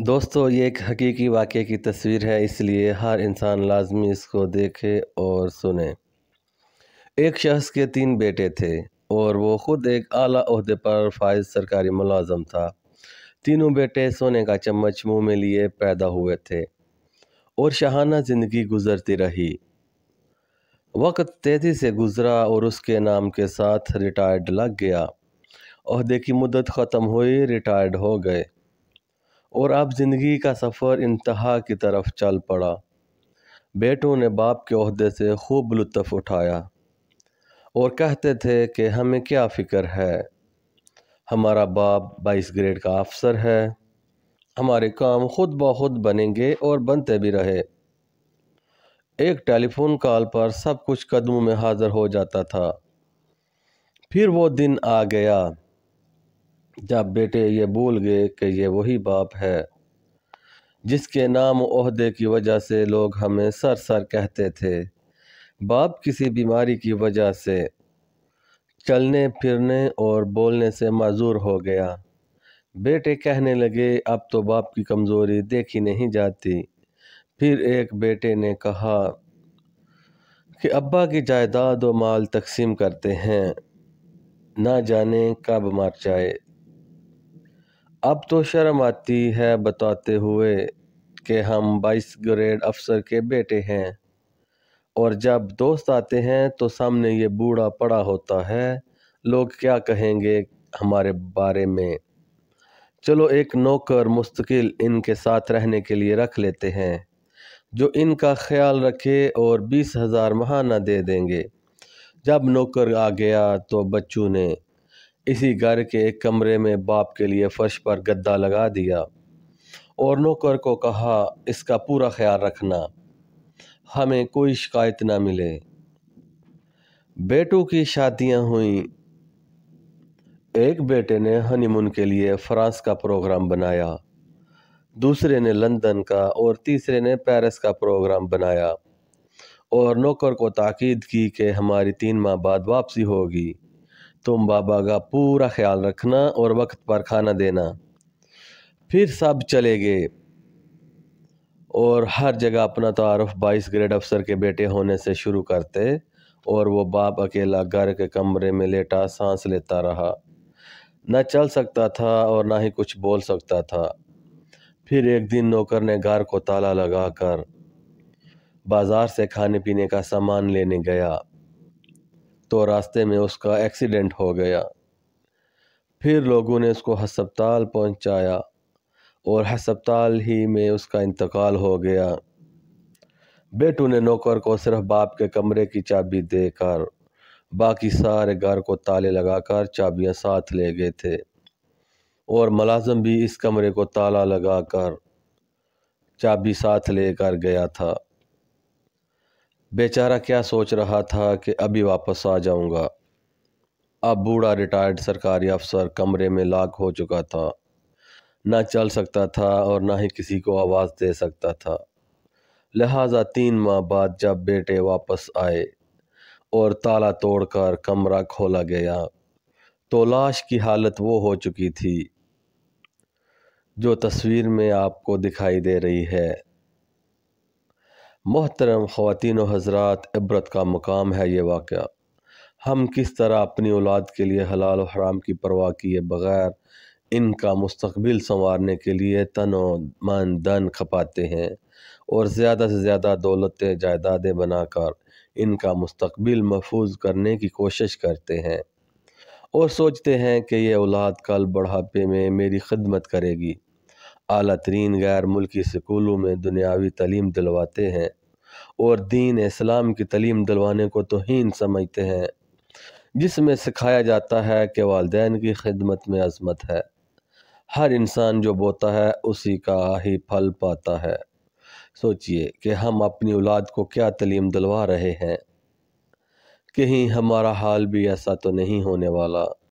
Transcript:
दोस्तों ये एक हकीकी वाक़े की तस्वीर है इसलिए हर इंसान लाजमी इसको देखे और सुने एक शख्स के तीन बेटे थे और वो ख़ुद एक आला अहदे पर फायज सरकारी मुलाजम था तीनों बेटे सोने का चम्मच मुंह में लिए पैदा हुए थे और शहाना ज़िंदगी गुजरती रही वक्त तेज़ी से गुज़रा और उसके नाम के साथ रिटायर्ड लग गया अहदे की मुद्दत ख़त्म हुई रिटायर्ड हो गए और अब ज़िंदगी का सफ़र इंतहा की तरफ चल पड़ा बेटों ने बाप के अहदे से खूब लुत्फ़ उठाया और कहते थे कि हमें क्या फ़िक्र है हमारा बाप बाईस ग्रेड का अफसर है हमारे काम खुद ब खुद बनेंगे और बनते भी रहे एक टेलीफोन कॉल पर सब कुछ कदमों में हाजिर हो जाता था फिर वो दिन आ गया जब बेटे ये भूल गए कि ये वही बाप है जिसके नाम ओहदे की वजह से लोग हमें सर सर कहते थे बाप किसी बीमारी की वजह से चलने फिरने और बोलने से माजूर हो गया बेटे कहने लगे अब तो बाप की कमज़ोरी देखी नहीं जाती फिर एक बेटे ने कहा कि अब्बा की जायदाद व माल तकसीम करते हैं ना जाने कब मर जाए अब तो शर्म आती है बताते हुए कि हम बाईस ग्रेड अफसर के बेटे हैं और जब दोस्त आते हैं तो सामने ये बूढ़ा पड़ा होता है लोग क्या कहेंगे हमारे बारे में चलो एक नौकर मुस्तकिल इनके साथ रहने के लिए रख लेते हैं जो इनका ख्याल रखे और बीस हज़ार महाना दे देंगे जब नौकर आ गया तो बच्चों ने इसी घर के एक कमरे में बाप के लिए फर्श पर गद्दा लगा दिया और नौकर को कहा इसका पूरा ख्याल रखना हमें कोई शिकायत ना मिले बेटों की शादियां हुईं एक बेटे ने हनीमून के लिए फ्रांस का प्रोग्राम बनाया दूसरे ने लंदन का और तीसरे ने पेरिस का प्रोग्राम बनाया और नौकर को ताकीद की कि हमारी तीन माह बाद वापसी होगी तुम बाबा का पूरा ख्याल रखना और वक्त पर खाना देना फिर सब चले गए और हर जगह अपना तारफ़ बाईस ग्रेड अफसर के बेटे होने से शुरू करते और वो बाप अकेला घर के कमरे में लेटा सांस लेता रहा न चल सकता था और ना ही कुछ बोल सकता था फिर एक दिन नौकर ने घर को ताला लगाकर बाज़ार से खाने पीने का सामान लेने गया तो रास्ते में उसका एक्सीडेंट हो गया फिर लोगों ने उसको हस्पताल पहुंचाया और हस्पताल ही में उसका इंतकाल हो गया बेटू ने नौकर को सिर्फ बाप के कमरे की चाबी देकर बाकी सारे घर को ताले लगाकर चाबियां साथ ले गए थे और मुलाजम भी इस कमरे को ताला लगाकर चाबी साथ लेकर गया था बेचारा क्या सोच रहा था कि अभी वापस आ जाऊंगा। अब बूढ़ा रिटायर्ड सरकारी अफसर कमरे में लाक हो चुका था ना चल सकता था और ना ही किसी को आवाज़ दे सकता था लिहाजा तीन माह बाद जब बेटे वापस आए और ताला तोड़कर कमरा खोला गया तो लाश की हालत वो हो चुकी थी जो तस्वीर में आपको दिखाई दे रही है मोहतरम ख़वान हजरात इबरत का मकाम है ये वाक़ हम किस तरह अपनी औलाद के लिए हलाल और हराम की परवाह किए बग़ैर इनका मुस्तबिल संवारने के लिए तन मन धन खपाते हैं और ज़्यादा से ज़्यादा दौलतें जायदादें बनाकर इनका मुस्तबिल महफूज करने की कोशिश करते हैं और सोचते हैं कि ये औलाद कल बढ़ापे में मेरी खदमत करेगी अली तरीन गैर मुल्की स्कूलों में दुनियावी तलीम दिलवाते हैं और दीन इस्लाम की तलीम दिलवाने को तोहन समझते हैं जिसमें सिखाया जाता है कि वालदेन की खिदमत में अजमत है हर इंसान जो बोता है उसी का ही फल पाता है सोचिए कि हम अपनी औलाद को क्या तलीम दिलवा रहे हैं कहीं हमारा हाल भी ऐसा तो नहीं होने वाला